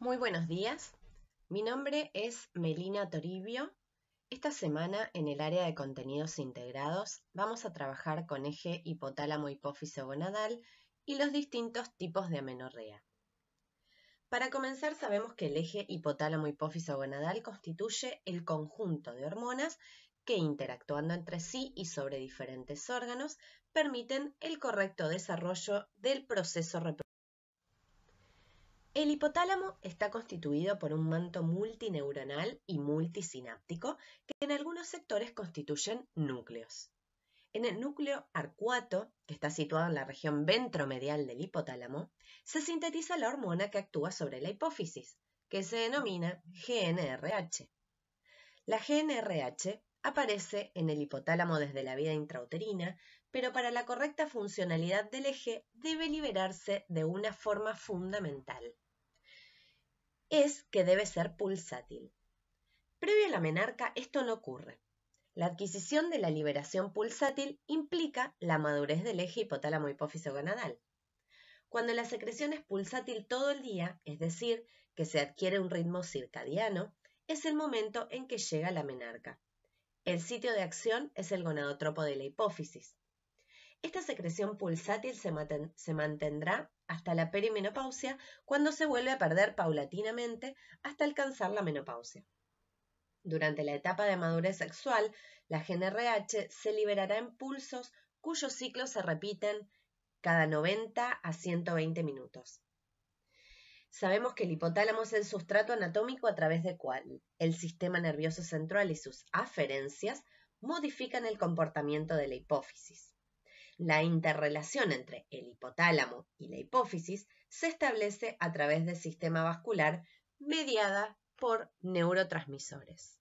Muy buenos días. Mi nombre es Melina Toribio. Esta semana en el área de contenidos integrados vamos a trabajar con eje hipotálamo hipófiso gonadal y los distintos tipos de amenorrea. Para comenzar sabemos que el eje hipotálamo hipófiso gonadal constituye el conjunto de hormonas que interactuando entre sí y sobre diferentes órganos permiten el correcto desarrollo del proceso reproductivo. El hipotálamo está constituido por un manto multineuronal y multisináptico que en algunos sectores constituyen núcleos. En el núcleo arcuato, que está situado en la región ventromedial del hipotálamo, se sintetiza la hormona que actúa sobre la hipófisis, que se denomina GNRH. La GNRH aparece en el hipotálamo desde la vida intrauterina, pero para la correcta funcionalidad del eje debe liberarse de una forma fundamental, es que debe ser pulsátil. Previo a la menarca esto no ocurre. La adquisición de la liberación pulsátil implica la madurez del eje hipotálamo hipófiso gonadal. Cuando la secreción es pulsátil todo el día, es decir, que se adquiere un ritmo circadiano, es el momento en que llega la menarca. El sitio de acción es el gonadotropo de la hipófisis. Esta secreción pulsátil se, mantendrá hasta la perimenopausia, cuando se vuelve a perder paulatinamente hasta alcanzar la menopausia. Durante la etapa de madurez sexual, la GNRH se liberará en pulsos cuyos ciclos se repiten cada 90 a 120 minutos. Sabemos que el hipotálamo es el sustrato anatómico a través del cual el sistema nervioso central y sus aferencias modifican el comportamiento de la hipófisis. La interrelación entre el hipotálamo y la hipófisis se establece a través del sistema vascular mediada por neurotransmisores.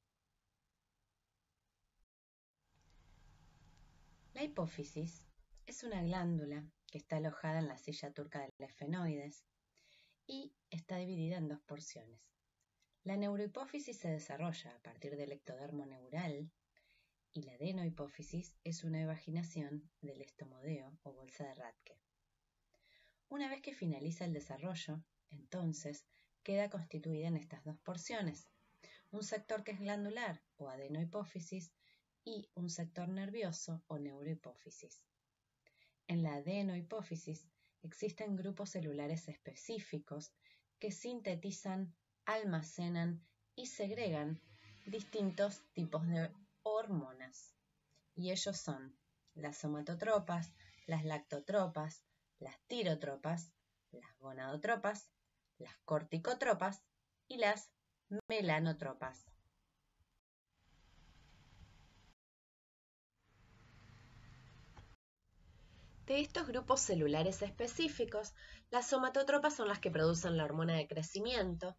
La hipófisis es una glándula que está alojada en la silla turca del esfenoides y está dividida en dos porciones. La neurohipófisis se desarrolla a partir del ectodermo neural y la adenohipófisis es una evaginación del estomodeo o bolsa de Radke. Una vez que finaliza el desarrollo, entonces queda constituida en estas dos porciones, un sector que es glandular o adenohipófisis y un sector nervioso o neurohipófisis. En la adenohipófisis existen grupos celulares específicos que sintetizan, almacenan y segregan distintos tipos de hormonas. Y ellos son las somatotropas, las lactotropas, las tirotropas, las gonadotropas, las corticotropas y las melanotropas. De estos grupos celulares específicos, las somatotropas son las que producen la hormona de crecimiento,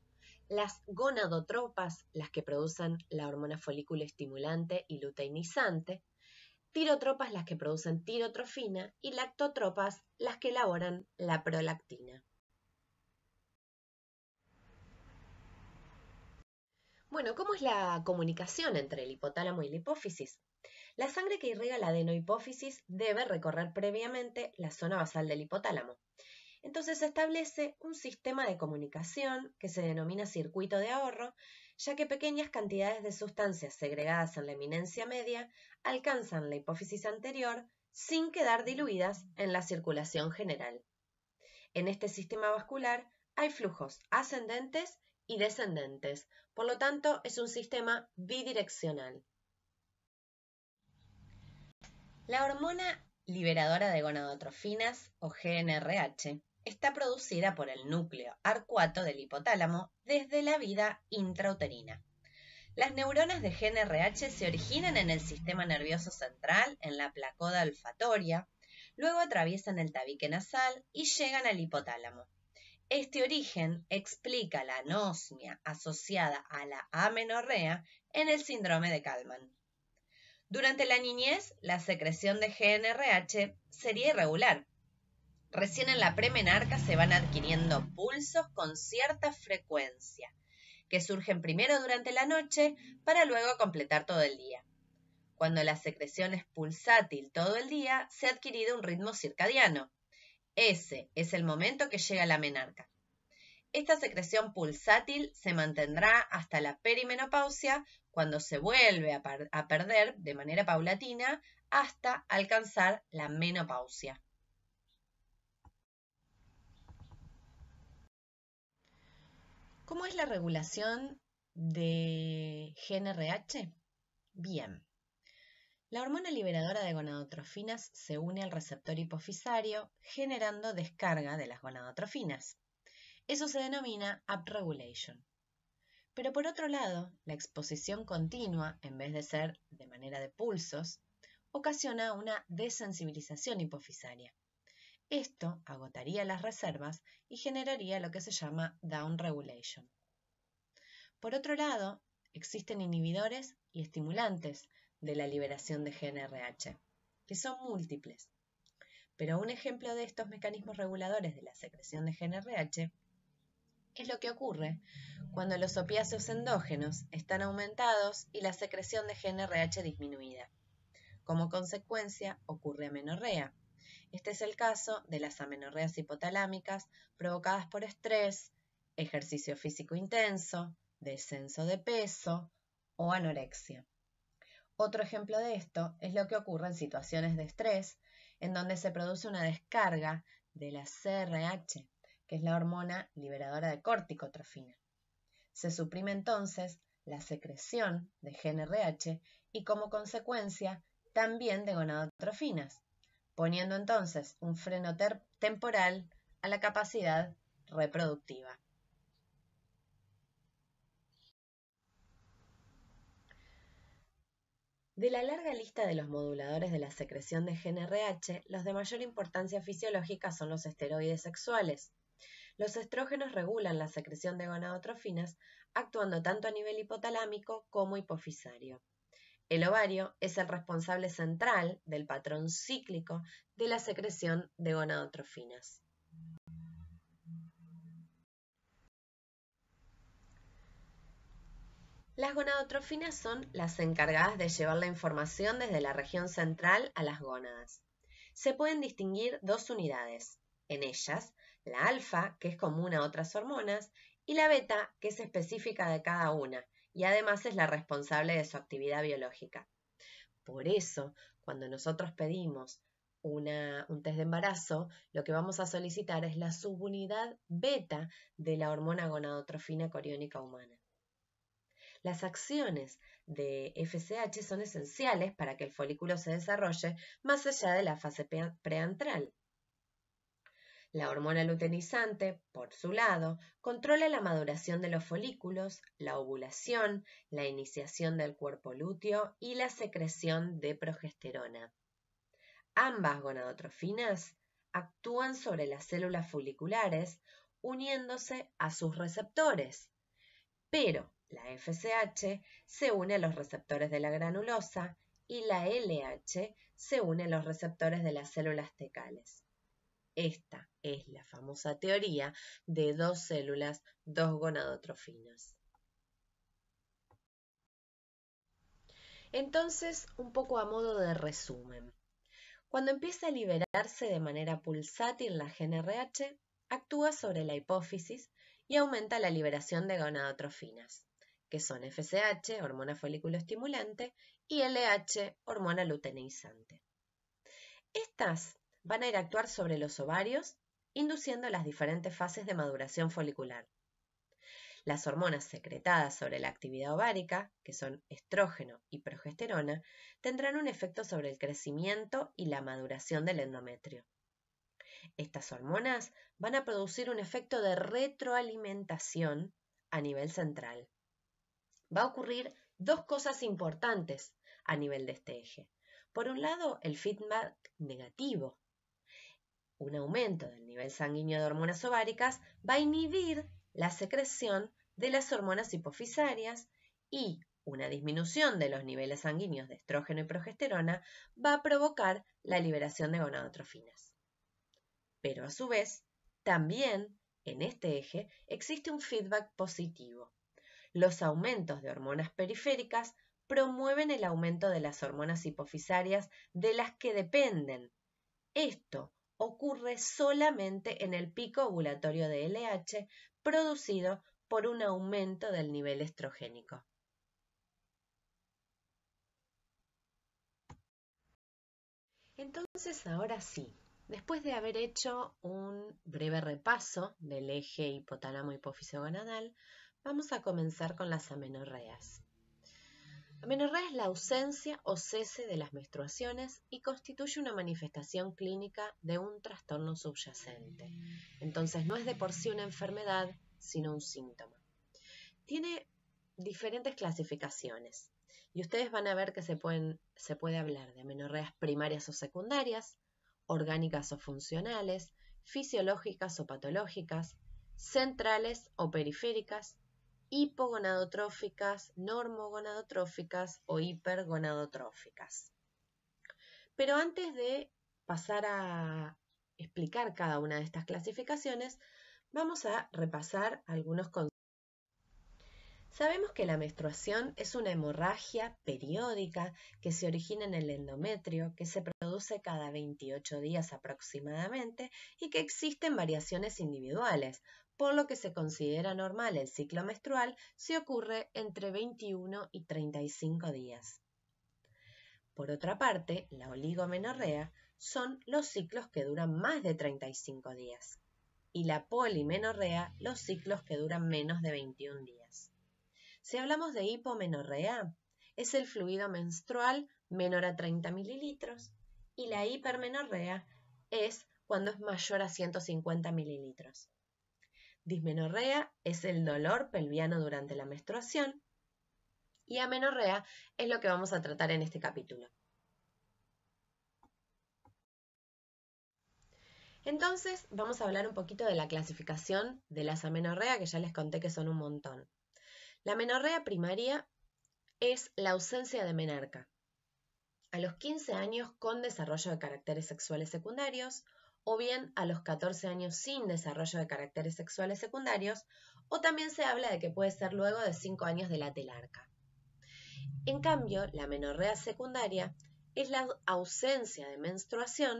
las gonadotropas, las que producen la hormona folículo estimulante y luteinizante, tirotropas, las que producen tirotrofina, y lactotropas, las que elaboran la prolactina. Bueno, ¿cómo es la comunicación entre el hipotálamo y la hipófisis? La sangre que irriga la adenohipófisis debe recorrer previamente la zona basal del hipotálamo. Entonces se establece un sistema de comunicación que se denomina circuito de ahorro, ya que pequeñas cantidades de sustancias segregadas en la eminencia media alcanzan la hipófisis anterior sin quedar diluidas en la circulación general. En este sistema vascular hay flujos ascendentes y descendentes, por lo tanto es un sistema bidireccional. La hormona liberadora de gonadotrofinas o GNRH está producida por el núcleo arcuato del hipotálamo desde la vida intrauterina. Las neuronas de GNRH se originan en el sistema nervioso central, en la placoda olfatoria, luego atraviesan el tabique nasal y llegan al hipotálamo. Este origen explica la anosmia asociada a la amenorrea en el síndrome de Kalman. Durante la niñez, la secreción de GNRH sería irregular, Recién en la premenarca se van adquiriendo pulsos con cierta frecuencia, que surgen primero durante la noche para luego completar todo el día. Cuando la secreción es pulsátil todo el día, se ha adquirido un ritmo circadiano. Ese es el momento que llega la menarca. Esta secreción pulsátil se mantendrá hasta la perimenopausia, cuando se vuelve a, a perder de manera paulatina hasta alcanzar la menopausia. ¿Cómo es la regulación de GNRH? Bien. La hormona liberadora de gonadotrofinas se une al receptor hipofisario generando descarga de las gonadotrofinas. Eso se denomina upregulation. Pero por otro lado, la exposición continua, en vez de ser de manera de pulsos, ocasiona una desensibilización hipofisaria. Esto agotaría las reservas y generaría lo que se llama down regulation. Por otro lado, existen inhibidores y estimulantes de la liberación de GNRH, que son múltiples. Pero un ejemplo de estos mecanismos reguladores de la secreción de GNRH es lo que ocurre cuando los opiáceos endógenos están aumentados y la secreción de GNRH disminuida. Como consecuencia, ocurre amenorrea, este es el caso de las amenorreas hipotalámicas provocadas por estrés, ejercicio físico intenso, descenso de peso o anorexia. Otro ejemplo de esto es lo que ocurre en situaciones de estrés, en donde se produce una descarga de la CRH, que es la hormona liberadora de corticotrofina. Se suprime entonces la secreción de GNRH y como consecuencia también de gonadotrofinas, poniendo entonces un freno temporal a la capacidad reproductiva. De la larga lista de los moduladores de la secreción de GNRH, los de mayor importancia fisiológica son los esteroides sexuales. Los estrógenos regulan la secreción de gonadotrofinas, actuando tanto a nivel hipotalámico como hipofisario. El ovario es el responsable central del patrón cíclico de la secreción de gonadotrofinas. Las gonadotrofinas son las encargadas de llevar la información desde la región central a las gónadas. Se pueden distinguir dos unidades, en ellas la alfa, que es común a otras hormonas, y la beta, que es específica de cada una, y además es la responsable de su actividad biológica. Por eso, cuando nosotros pedimos un test de embarazo, lo que vamos a solicitar es la subunidad beta de la hormona gonadotrofina coriónica humana. Las acciones de FSH son esenciales para que el folículo se desarrolle más allá de la fase preantral. La hormona luteinizante, por su lado, controla la maduración de los folículos, la ovulación, la iniciación del cuerpo lúteo y la secreción de progesterona. Ambas gonadotrofinas actúan sobre las células foliculares uniéndose a sus receptores, pero la FSH se une a los receptores de la granulosa y la LH se une a los receptores de las células tecales. Esta es la famosa teoría de dos células, dos gonadotrofinas. Entonces, un poco a modo de resumen. Cuando empieza a liberarse de manera pulsátil la GNRH, actúa sobre la hipófisis y aumenta la liberación de gonadotrofinas, que son FSH, hormona folículo estimulante, y LH, hormona luteinizante. Estas van a ir a actuar sobre los ovarios, induciendo las diferentes fases de maduración folicular. Las hormonas secretadas sobre la actividad ovárica, que son estrógeno y progesterona, tendrán un efecto sobre el crecimiento y la maduración del endometrio. Estas hormonas van a producir un efecto de retroalimentación a nivel central. Va a ocurrir dos cosas importantes a nivel de este eje. Por un lado, el feedback negativo un aumento del nivel sanguíneo de hormonas ováricas va a inhibir la secreción de las hormonas hipofisarias y una disminución de los niveles sanguíneos de estrógeno y progesterona va a provocar la liberación de gonadotrofinas. Pero a su vez, también en este eje existe un feedback positivo. Los aumentos de hormonas periféricas promueven el aumento de las hormonas hipofisarias de las que dependen. Esto ocurre solamente en el pico ovulatorio de LH producido por un aumento del nivel estrogénico. Entonces, ahora sí, después de haber hecho un breve repaso del eje hipotálamo-hipófisis vamos a comenzar con las amenorreas. Amenorrea es la ausencia o cese de las menstruaciones y constituye una manifestación clínica de un trastorno subyacente. Entonces no es de por sí una enfermedad, sino un síntoma. Tiene diferentes clasificaciones y ustedes van a ver que se, se puede hablar de amenorreas primarias o secundarias, orgánicas o funcionales, fisiológicas o patológicas, centrales o periféricas, hipogonadotróficas, normogonadotróficas o hipergonadotróficas. Pero antes de pasar a explicar cada una de estas clasificaciones, vamos a repasar algunos conceptos. Sabemos que la menstruación es una hemorragia periódica que se origina en el endometrio, que se produce cada 28 días aproximadamente y que existen variaciones individuales por lo que se considera normal el ciclo menstrual, se ocurre entre 21 y 35 días. Por otra parte, la oligomenorrea son los ciclos que duran más de 35 días y la polimenorrea los ciclos que duran menos de 21 días. Si hablamos de hipomenorrea, es el fluido menstrual menor a 30 mililitros y la hipermenorrea es cuando es mayor a 150 mililitros. Dismenorrea es el dolor pelviano durante la menstruación y amenorrea es lo que vamos a tratar en este capítulo. Entonces vamos a hablar un poquito de la clasificación de las amenorrea que ya les conté que son un montón. La amenorrea primaria es la ausencia de menarca. A los 15 años con desarrollo de caracteres sexuales secundarios, o bien a los 14 años sin desarrollo de caracteres sexuales secundarios, o también se habla de que puede ser luego de 5 años de la telarca. En cambio, la menorrea secundaria es la ausencia de menstruación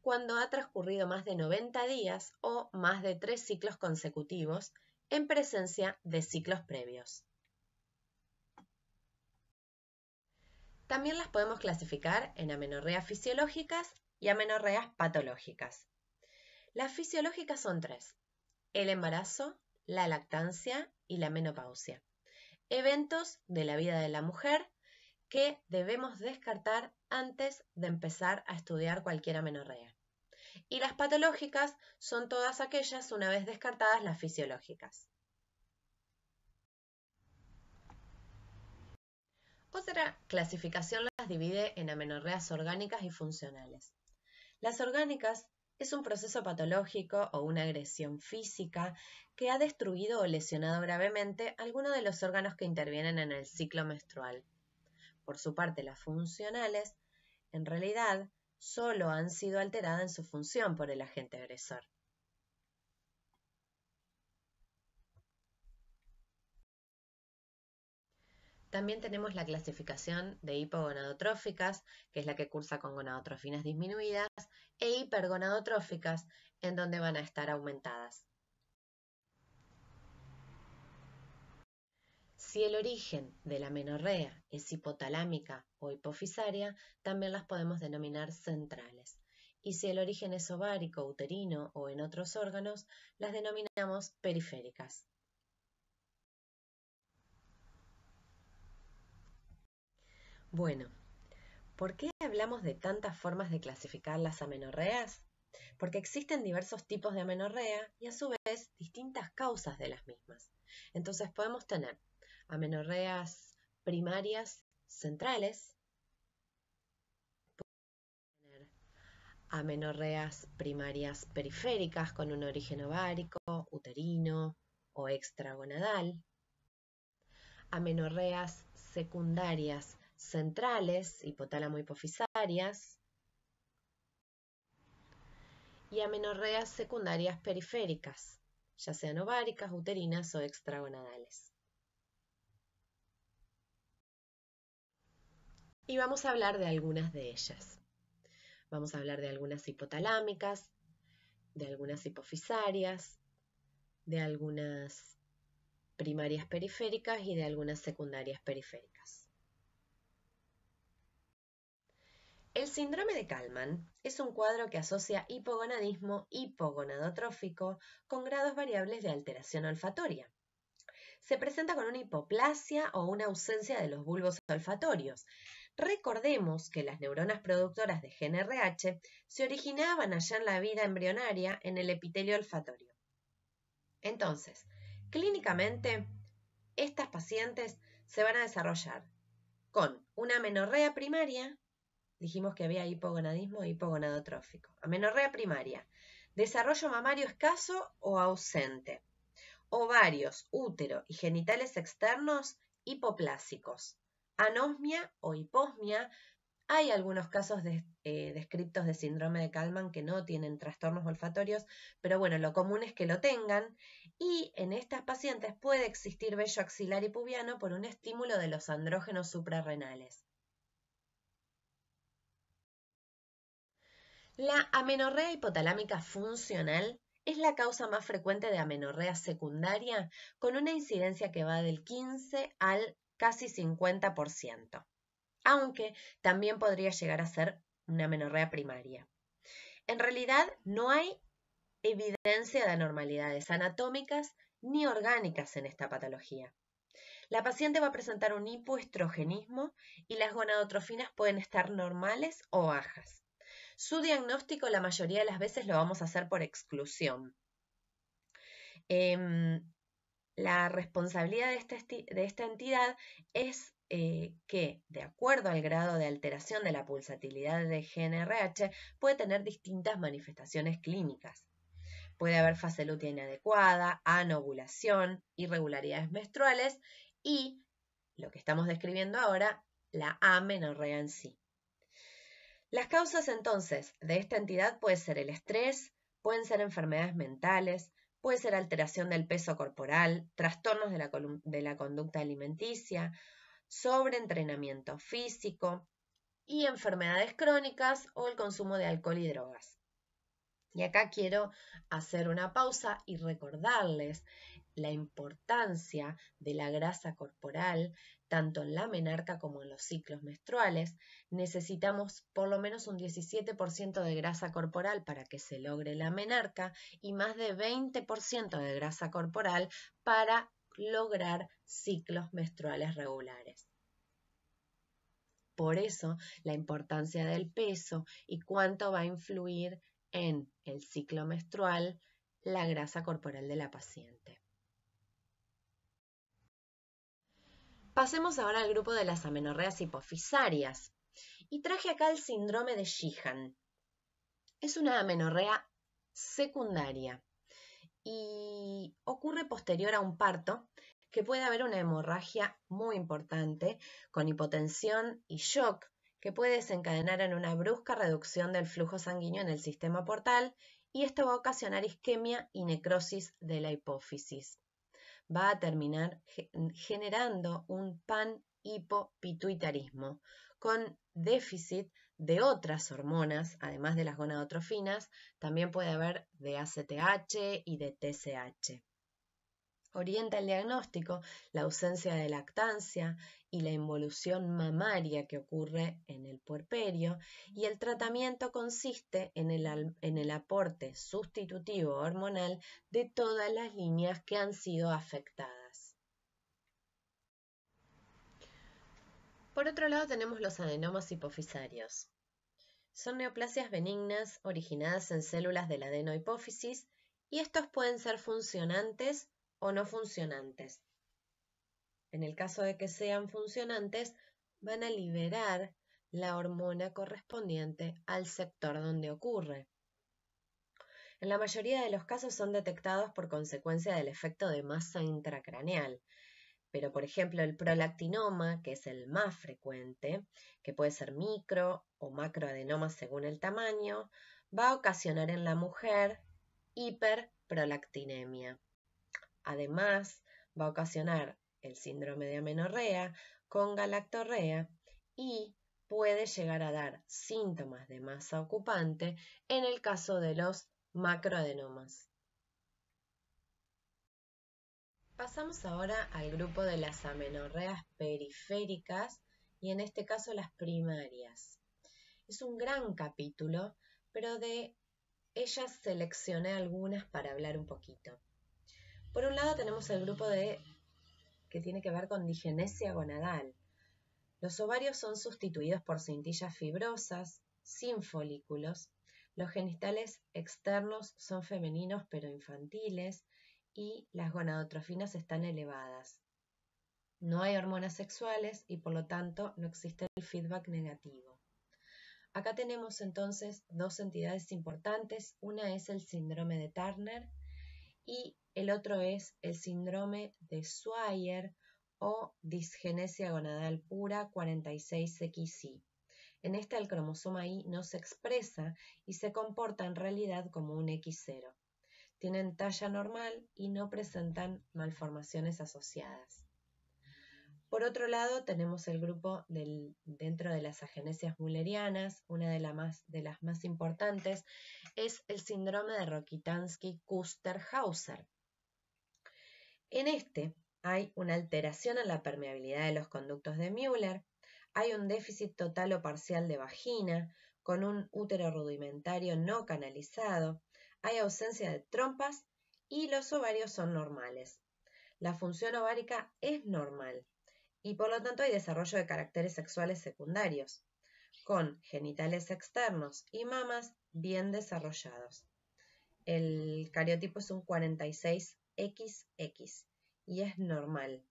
cuando ha transcurrido más de 90 días o más de 3 ciclos consecutivos en presencia de ciclos previos. También las podemos clasificar en amenorreas fisiológicas y amenorreas patológicas. Las fisiológicas son tres, el embarazo, la lactancia y la menopausia. Eventos de la vida de la mujer que debemos descartar antes de empezar a estudiar cualquier amenorrea. Y las patológicas son todas aquellas, una vez descartadas, las fisiológicas. Otra clasificación las divide en amenorreas orgánicas y funcionales. Las orgánicas es un proceso patológico o una agresión física que ha destruido o lesionado gravemente alguno de los órganos que intervienen en el ciclo menstrual. Por su parte, las funcionales, en realidad, solo han sido alteradas en su función por el agente agresor. También tenemos la clasificación de hipogonadotróficas, que es la que cursa con gonadotrofinas disminuidas, e hipergonadotróficas, en donde van a estar aumentadas. Si el origen de la menorrea es hipotalámica o hipofisaria, también las podemos denominar centrales. Y si el origen es ovárico, uterino o en otros órganos, las denominamos periféricas. Bueno, ¿por qué hablamos de tantas formas de clasificar las amenorreas? Porque existen diversos tipos de amenorrea y a su vez distintas causas de las mismas. Entonces podemos tener amenorreas primarias centrales, amenorreas primarias periféricas con un origen ovárico, uterino o extragonadal, amenorreas secundarias centrales, hipotálamo hipofisarias, y amenorreas secundarias periféricas, ya sean ováricas, uterinas o extragonadales. Y vamos a hablar de algunas de ellas. Vamos a hablar de algunas hipotalámicas, de algunas hipofisarias, de algunas primarias periféricas y de algunas secundarias periféricas. El síndrome de Kalman es un cuadro que asocia hipogonadismo hipogonadotrófico con grados variables de alteración olfatoria. Se presenta con una hipoplasia o una ausencia de los bulbos olfatorios. Recordemos que las neuronas productoras de GNRH se originaban allá en la vida embrionaria en el epitelio olfatorio. Entonces, clínicamente, estas pacientes se van a desarrollar con una menorrea primaria, dijimos que había hipogonadismo e hipogonadotrófico. Amenorrea primaria. Desarrollo mamario escaso o ausente. Ovarios, útero y genitales externos hipoplásicos. Anosmia o hiposmia. Hay algunos casos eh, descriptos de síndrome de Kalman que no tienen trastornos olfatorios, pero bueno, lo común es que lo tengan. Y en estas pacientes puede existir vello axilar y pubiano por un estímulo de los andrógenos suprarrenales. La amenorrea hipotalámica funcional es la causa más frecuente de amenorrea secundaria, con una incidencia que va del 15 al casi 50%, aunque también podría llegar a ser una amenorrea primaria. En realidad, no hay evidencia de anormalidades anatómicas ni orgánicas en esta patología. La paciente va a presentar un hipoestrogenismo y las gonadotrofinas pueden estar normales o bajas. Su diagnóstico la mayoría de las veces lo vamos a hacer por exclusión. Em, la responsabilidad de esta, entidad es eh, que, de acuerdo al grado de alteración de la pulsatilidad de GNRH, puede tener distintas manifestaciones clínicas. Puede haber fase lútea inadecuada, anovulación, irregularidades menstruales y, lo que estamos describiendo ahora, la amenorrea en sí. Las causas entonces de esta entidad pueden ser el estrés, pueden ser enfermedades mentales, puede ser alteración del peso corporal, trastornos de la, de la conducta alimenticia, sobreentrenamiento físico y enfermedades crónicas o el consumo de alcohol y drogas. Y acá quiero hacer una pausa y recordarles la importancia de la grasa corporal, tanto en la menarca como en los ciclos menstruales, necesitamos por lo menos un 17% de grasa corporal para que se logre la menarca y más de 20% de grasa corporal para lograr ciclos menstruales regulares. Por eso, la importancia del peso y cuánto va a influir en el ciclo menstrual la grasa corporal de la paciente. Pasemos ahora al grupo de las amenorreas hipofisarias. Y traje acá el síndrome de Sheehan. Es una amenorrea secundaria y ocurre posterior a un parto que puede haber una hemorragia muy importante con hipotensión y shock que puede desencadenar en una brusca reducción del flujo sanguíneo en el sistema portal y esto va a ocasionar isquemia y necrosis de la hipófisis va a terminar generando un pan hipopituitarismo con déficit de otras hormonas, además de las gonadotrofinas, también puede haber de ACTH y de TSH. Orienta el diagnóstico la ausencia de lactancia y la involución mamaria que ocurre en el puerperio y el tratamiento consiste en el, aporte sustitutivo hormonal de todas las líneas que han sido afectadas. Por otro lado tenemos los adenomas hipofisarios. Son neoplasias benignas originadas en células de la adenohipófisis y estos pueden ser funcionantes o no funcionantes. En el caso de que sean funcionantes, van a liberar la hormona correspondiente al sector donde ocurre. En la mayoría de los casos son detectados por consecuencia del efecto de masa intracraneal, pero por ejemplo el prolactinoma, que es el más frecuente, que puede ser micro o macroadenoma según el tamaño, va a ocasionar en la mujer hiperprolactinemia. Además, va a ocasionar el síndrome de amenorrea con galactorrea y puede llegar a dar síntomas de masa ocupante en el caso de los macroadenomas. Pasamos ahora al grupo de las amenorreas periféricas y en este caso las primarias. Es un gran capítulo, pero de ellas seleccioné algunas para hablar un poquito. Por un lado tenemos el grupo de que tiene que ver con digenesia gonadal. Los ovarios son sustituidos por cintillas fibrosas, sin folículos. Los genitales externos son femeninos pero infantiles y las gonadotrofinas están elevadas. No hay hormonas sexuales y por lo tanto no existe el feedback negativo. Acá tenemos entonces dos entidades importantes. Una es el síndrome de Turner y el otro es el síndrome de Swyer o disgenesia gonadal pura 46 xi En este el cromosoma Y no se expresa y se comporta en realidad como un X0. Tienen talla normal y no presentan malformaciones asociadas. Por otro lado, tenemos el grupo dentro de las agenesias mullerianas, una de, de, las más importantes es el síndrome de rokitansky kusterhauser en este hay una alteración en la permeabilidad de los conductos de Müller, hay un déficit total o parcial de vagina, con un útero rudimentario no canalizado, hay ausencia de trompas y los ovarios son normales. La función ovárica es normal y por lo tanto hay desarrollo de caracteres sexuales secundarios, con genitales externos y mamas bien desarrollados. El cariotipo es un 46 XX y es normal.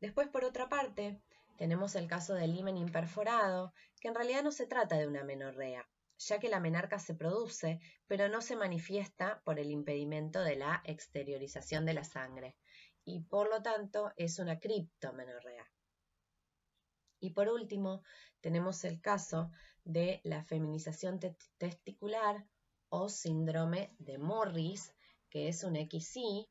Después, por otra parte, tenemos el caso del himen imperforado, que en realidad no se trata de una menorrea, ya que la menarca se produce, pero no se manifiesta por el impedimento de la exteriorización de la sangre, y por lo tanto es una criptomenorrea. Y por último, tenemos el caso de la feminización testicular o síndrome de Morris, que es un XI,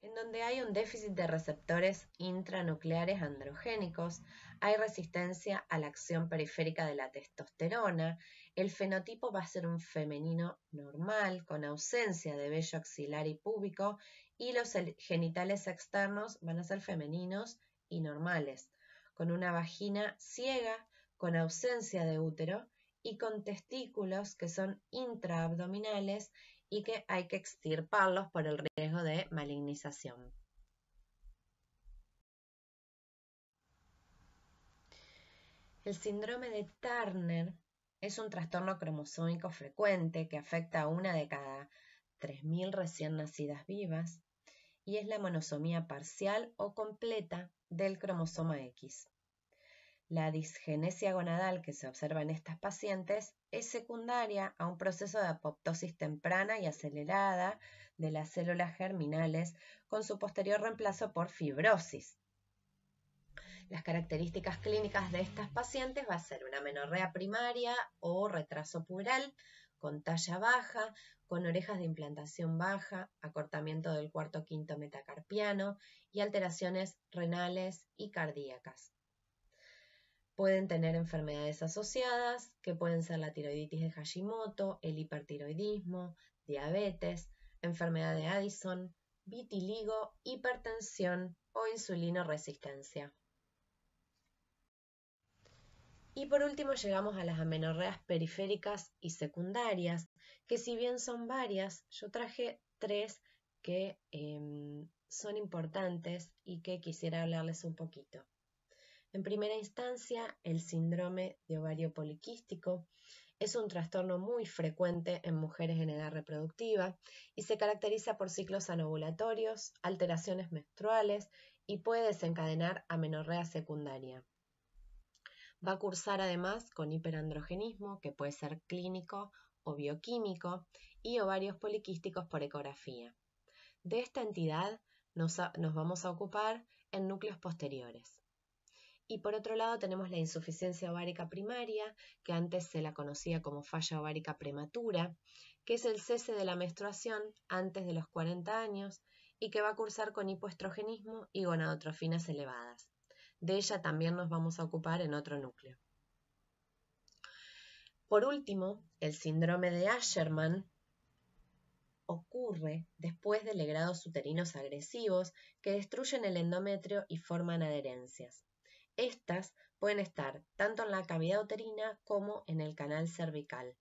en donde hay un déficit de receptores intranucleares androgénicos, hay resistencia a la acción periférica de la testosterona, el fenotipo va a ser un femenino normal con ausencia de vello axilar y púbico y los genitales externos van a ser femeninos y normales, con una vagina ciega, con ausencia de útero y con testículos que son intraabdominales y que hay que extirparlos por el riesgo de malignización. El síndrome de Turner es un trastorno cromosómico frecuente que afecta a una de cada 3.000 recién nacidas vivas y es la monosomía parcial o completa del cromosoma X. La disgenesia gonadal que se observa en estas pacientes es secundaria a un proceso de apoptosis temprana y acelerada de las células germinales con su posterior reemplazo por fibrosis. Las características clínicas de estas pacientes va a ser una menorrea primaria o retraso puberal con talla baja, con orejas de implantación baja, acortamiento del cuarto quinto metacarpiano y alteraciones renales y cardíacas. Pueden tener enfermedades asociadas, que pueden ser la tiroiditis de Hashimoto, el hipertiroidismo, diabetes, enfermedad de Addison, vitiligo, hipertensión o insulinoresistencia. Y por último llegamos a las amenorreas periféricas y secundarias, que si bien son varias, yo traje tres que em, son importantes y que quisiera hablarles un poquito. En primera instancia, el síndrome de ovario poliquístico es un trastorno muy frecuente en mujeres en edad reproductiva y se caracteriza por ciclos anovulatorios, alteraciones menstruales y puede desencadenar amenorrea secundaria. Va a cursar además con hiperandrogenismo, que puede ser clínico o bioquímico, y ovarios poliquísticos por ecografía. De esta entidad nos, nos vamos a ocupar en núcleos posteriores. Y por otro lado tenemos la insuficiencia ovárica primaria, que antes se la conocía como falla ovárica prematura, que es el cese de la menstruación antes de los 40 años y que va a cursar con hipoestrogenismo y gonadotrofinas elevadas. De ella también nos vamos a ocupar en otro núcleo. Por último, el síndrome de Asherman ocurre después de legrados uterinos agresivos que destruyen el endometrio y forman adherencias. Estas pueden estar tanto en la cavidad uterina como en el canal cervical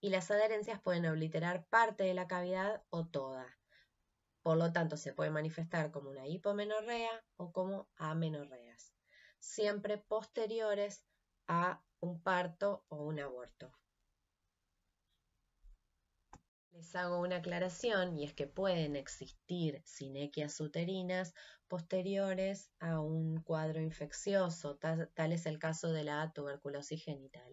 y las adherencias pueden obliterar parte de la cavidad o toda. Por lo tanto, se puede manifestar como una hipomenorrea o como amenorreas, siempre posteriores a un parto o un aborto. Les hago una aclaración y es que pueden existir sinequias uterinas posteriores a un cuadro infeccioso, tal, es el caso de la tuberculosis genital.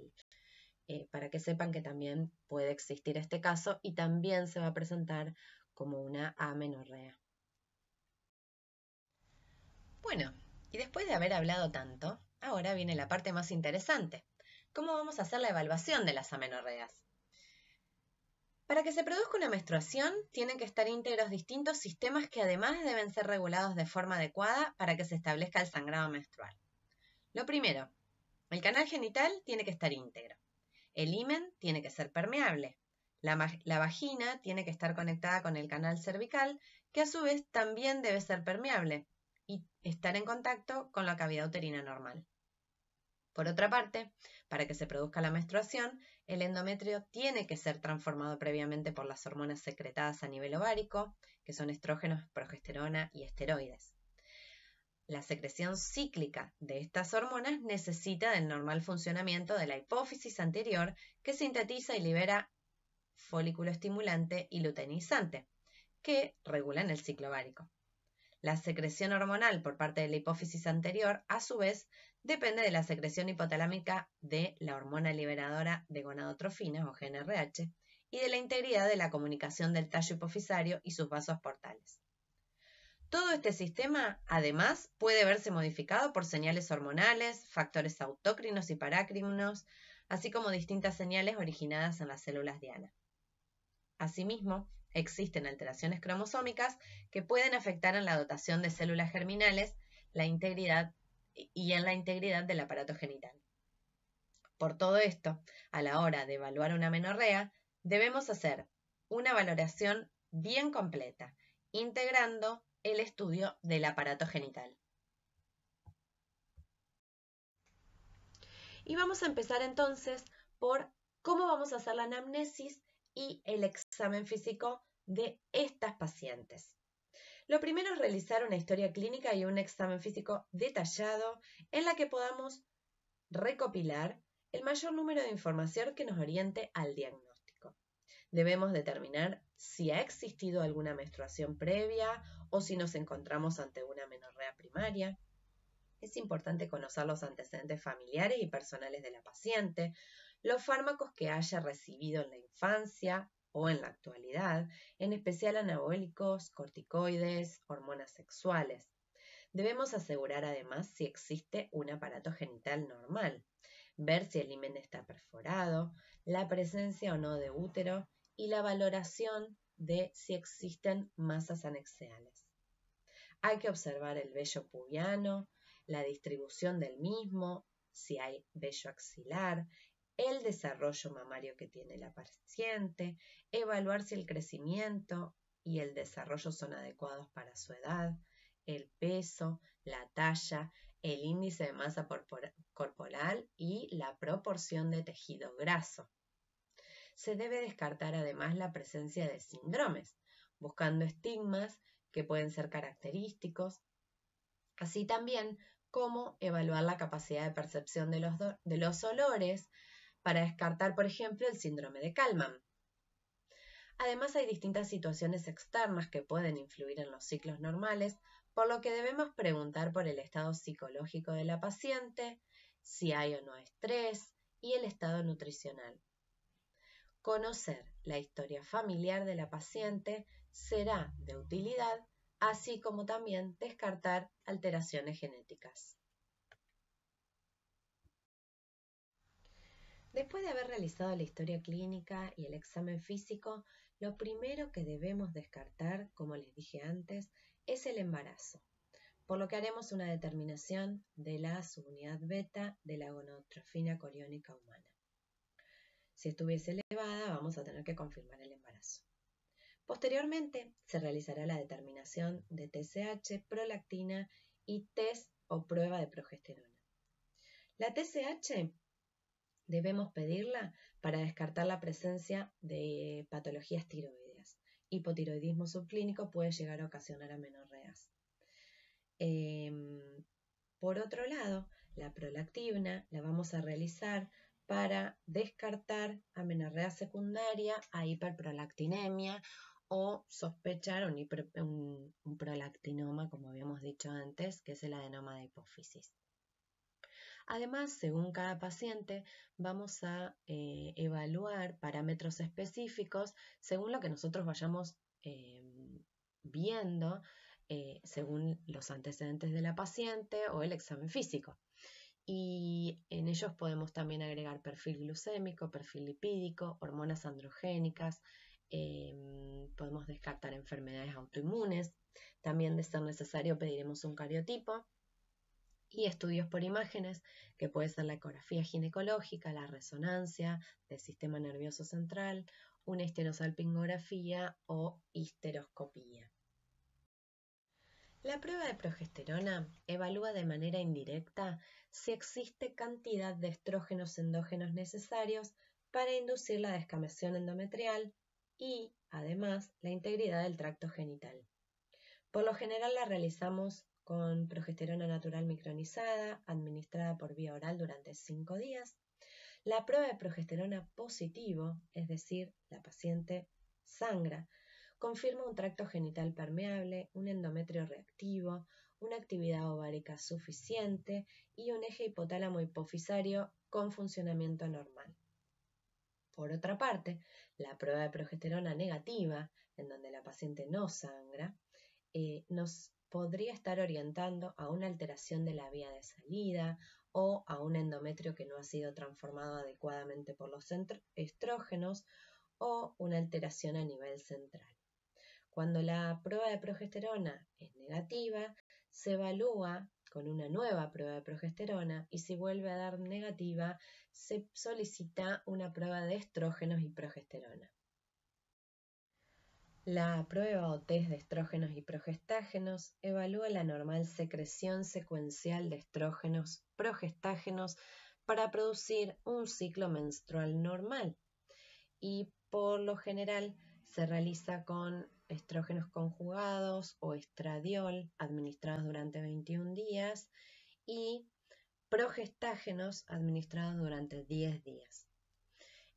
Eh, para que sepan que también puede existir este caso y también se va a presentar como una amenorrea. Bueno, y después de haber hablado tanto, ahora viene la parte más interesante. ¿Cómo vamos a hacer la evaluación de las amenorreas? Para que se produzca una menstruación, tienen que estar íntegros distintos sistemas que además deben ser regulados de forma adecuada para que se establezca el sangrado menstrual. Lo primero, el canal genital tiene que estar íntegro. El himen tiene que ser permeable. la, vagina tiene que estar conectada con el canal cervical, que a su vez también debe ser permeable y estar en contacto con la cavidad uterina normal. Por otra parte, para que se produzca la menstruación, el endometrio tiene que ser transformado previamente por las hormonas secretadas a nivel ovárico, que son estrógenos, progesterona y esteroides. La secreción cíclica de estas hormonas necesita del normal funcionamiento de la hipófisis anterior que sintetiza y libera folículo estimulante y luteinizante, que regulan el ciclo ovárico. La secreción hormonal por parte de la hipófisis anterior, a su vez, depende de la secreción hipotalámica de la hormona liberadora de gonadotrofina o GNRH y de la integridad de la comunicación del tallo hipofisario y sus vasos portales. Todo este sistema, además, puede verse modificado por señales hormonales, factores autócrinos y parácrinos, así como distintas señales originadas en las células diana. Asimismo, Existen alteraciones cromosómicas que pueden afectar en la dotación de células germinales la integridad y en la integridad del aparato genital. Por todo esto, a la hora de evaluar una amenorrea, debemos hacer una valoración bien completa, integrando el estudio del aparato genital. Y vamos a empezar entonces por cómo vamos a hacer la anamnesis y el examen físico de estas pacientes. Lo primero es realizar una historia clínica y un examen físico detallado en la que podamos recopilar el mayor número de información que nos oriente al diagnóstico. Debemos determinar si ha existido alguna menstruación previa o si nos encontramos ante una menorrea primaria. Es importante conocer los antecedentes familiares y personales de la paciente, los fármacos que haya recibido en la infancia o en la actualidad, en especial anabólicos, corticoides, hormonas sexuales. Debemos asegurar además si existe un aparato genital normal, ver si el himen está perforado, la presencia o no de útero y la valoración de si existen masas anexiales. Hay que observar el vello pubiano, la distribución del mismo, si hay vello axilar, el desarrollo mamario que tiene la paciente, evaluar si el crecimiento y el desarrollo son adecuados para su edad, el peso, la talla, el índice de masa corporal y la proporción de tejido graso. Se debe descartar además la presencia de síndromes, buscando estigmas que pueden ser característicos, así también como evaluar la capacidad de percepción de los, de los olores, para descartar, por ejemplo, el síndrome de Kalman. Además, hay distintas situaciones externas que pueden influir en los ciclos normales, por lo que debemos preguntar por el estado psicológico de la paciente, si hay o no estrés y el estado nutricional. Conocer la historia familiar de la paciente será de utilidad, así como también descartar alteraciones genéticas. Después de haber realizado la historia clínica y el examen físico, lo primero que debemos descartar, como les dije antes, es el embarazo, por lo que haremos una determinación de la subunidad beta de la gonotrofina coriónica humana. Si estuviese elevada, vamos a tener que confirmar el embarazo. Posteriormente, se realizará la determinación de TSH, prolactina y test o prueba de progesterona. La TSH debemos pedirla para descartar la presencia de patologías tiroideas. Hipotiroidismo subclínico puede llegar a ocasionar amenorreas. Em, por otro lado, la prolactina la vamos a realizar para descartar amenorrea secundaria a hiperprolactinemia o sospechar un prolactinoma, como habíamos dicho antes, que es el adenoma de hipófisis. Además, según cada paciente, vamos a eh, evaluar parámetros específicos según lo que nosotros vayamos em, viendo, eh, según los antecedentes de la paciente o el examen físico. Y en ellos podemos también agregar perfil glucémico, perfil lipídico, hormonas androgénicas, em, podemos descartar enfermedades autoinmunes, también de ser necesario pediremos un cariotipo y estudios por imágenes, que puede ser la ecografía ginecológica, la resonancia del sistema nervioso central, una histerosalpingografía o histeroscopía. La prueba de progesterona evalúa de manera indirecta si existe cantidad de estrógenos endógenos necesarios para inducir la descamación endometrial y, además, la integridad del tracto genital. Por lo general la realizamos con progesterona natural micronizada administrada por vía oral durante 5 días. La prueba de progesterona positivo, es decir, la paciente sangra, confirma un tracto genital permeable, un endometrio reactivo, una actividad ovárica suficiente y un eje hipotálamo hipofisario con funcionamiento normal. Por otra parte, la prueba de progesterona negativa, en donde la paciente no sangra, eh, nos podría estar orientando a una alteración de la vía de salida o a un endometrio que no ha sido transformado adecuadamente por los estrógenos o una alteración a nivel central. Cuando la prueba de progesterona es negativa, se evalúa con una nueva prueba de progesterona y si vuelve a dar negativa, se solicita una prueba de estrógenos y progesterona. La prueba o test de estrógenos y progestágenos evalúa la normal secreción secuencial de estrógenos, progestágenos para producir un ciclo menstrual normal y por lo general se realiza con estrógenos conjugados o estradiol administrados durante 21 días y progestágenos administrados durante 10 días.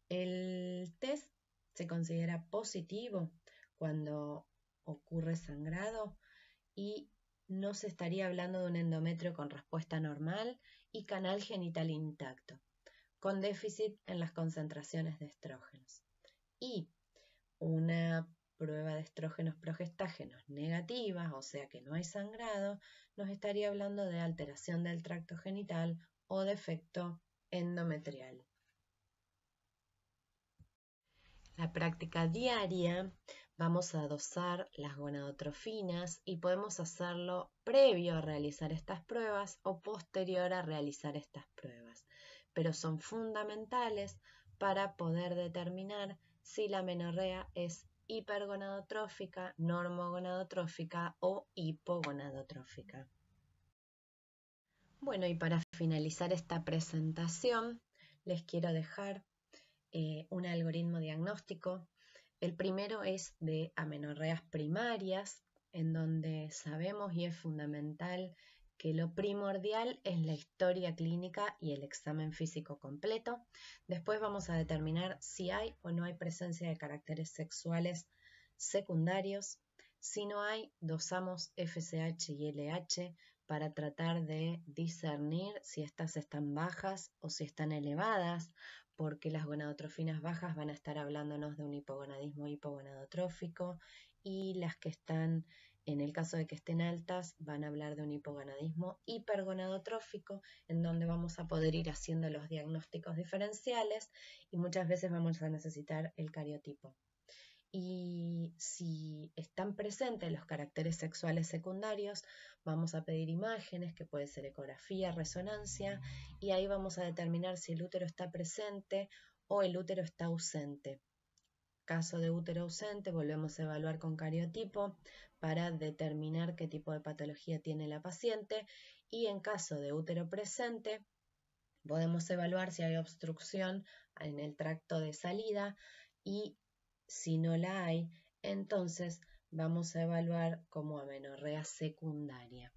El test se considera positivo cuando ocurre sangrado y no se estaría hablando de un endometrio con respuesta normal y canal genital intacto, con déficit en las concentraciones de estrógenos. Y una prueba de estrógenos progestágenos negativa, o sea que no hay sangrado, nos estaría hablando de alteración del tracto genital o defecto endometrial. La práctica diaria Vamos a dosar las gonadotrofinas y podemos hacerlo previo a realizar estas pruebas o posterior a realizar estas pruebas, pero son fundamentales para poder determinar si la menorrea es hipergonadotrófica, normogonadotrófica o hipogonadotrófica. Bueno, y para finalizar esta presentación, les quiero dejar eh, un algoritmo diagnóstico el primero es de amenorreas primarias, en donde sabemos y es fundamental que lo primordial es la historia clínica y el examen físico completo. Después vamos a determinar si hay o no hay presencia de caracteres sexuales secundarios. Si no hay, dosamos FSH y LH para tratar de discernir si estas están bajas o si están elevadas, porque las gonadotrofinas bajas van a estar hablándonos de un hipogonadismo hipogonadotrófico y las que están, en el caso de que estén altas, van a hablar de un hipogonadismo hipergonadotrófico, en donde vamos a poder ir haciendo los diagnósticos diferenciales y muchas veces vamos a necesitar el cariotipo y si están presentes los caracteres sexuales secundarios, vamos a pedir imágenes, que puede ser ecografía, resonancia, y ahí vamos a determinar si el útero está presente o el útero está ausente. Caso de útero ausente, volvemos a evaluar con cariotipo para determinar qué tipo de patología tiene la paciente y en caso de útero presente, podemos evaluar si hay obstrucción en el tracto de salida y si no la hay, entonces vamos a evaluar como amenorrea secundaria.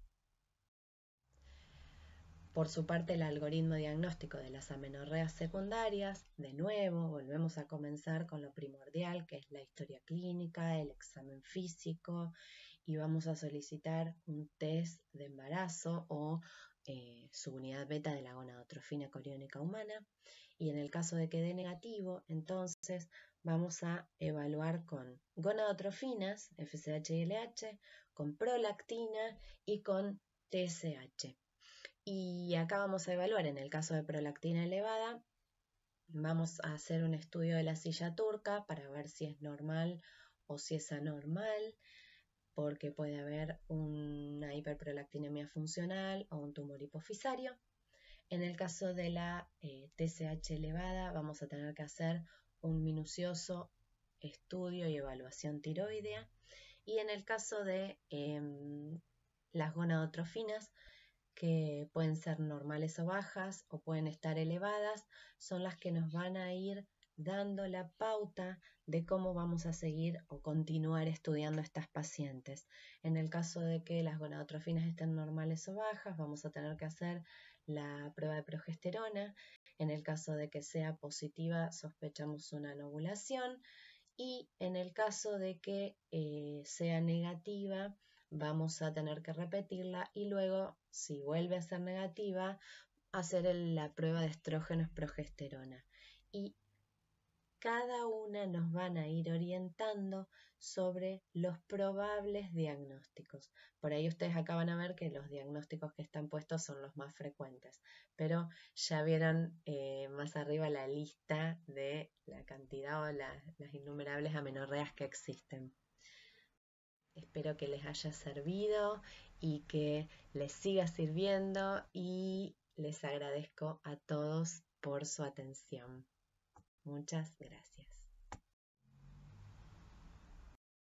Por su parte, el algoritmo diagnóstico de las amenorreas secundarias, de nuevo, volvemos a comenzar con lo primordial, que es la historia clínica, el examen físico, y vamos a solicitar un test de embarazo o eh, subunidad beta de la gonadotrofina coriónica humana. Y en el caso de que dé negativo, entonces vamos a evaluar con gonadotrofinas, FSH y LH, con prolactina y con TSH. Y acá vamos a evaluar, en el caso de prolactina elevada, vamos a hacer un estudio de la silla turca para ver si es normal o si es anormal, porque puede haber una hiperprolactinemia funcional o un tumor hipofisario. En el caso de la TSH eh, elevada, vamos a tener que hacer un minucioso estudio y evaluación tiroidea. Y en el caso de em, las gonadotrofinas, que pueden ser normales o bajas o pueden estar elevadas, son las que nos van a ir dando la pauta de cómo vamos a seguir o continuar estudiando estas pacientes. En el caso de que las gonadotrofinas estén normales o bajas, vamos a tener que hacer la prueba de progesterona. En el caso de que sea positiva, sospechamos una anovulación Y en el caso de que eh, sea negativa, vamos a tener que repetirla y luego, si vuelve a ser negativa, hacer la prueba de estrógenos progesterona. Y cada una nos van a ir orientando sobre los probables diagnósticos. Por ahí ustedes acaban a ver que los diagnósticos que están puestos son los más frecuentes, pero ya vieron eh, más arriba la lista de la cantidad o las innumerables amenorreas que existen. Espero que les haya servido y que les siga sirviendo y les agradezco a todos por su atención. Muchas gracias.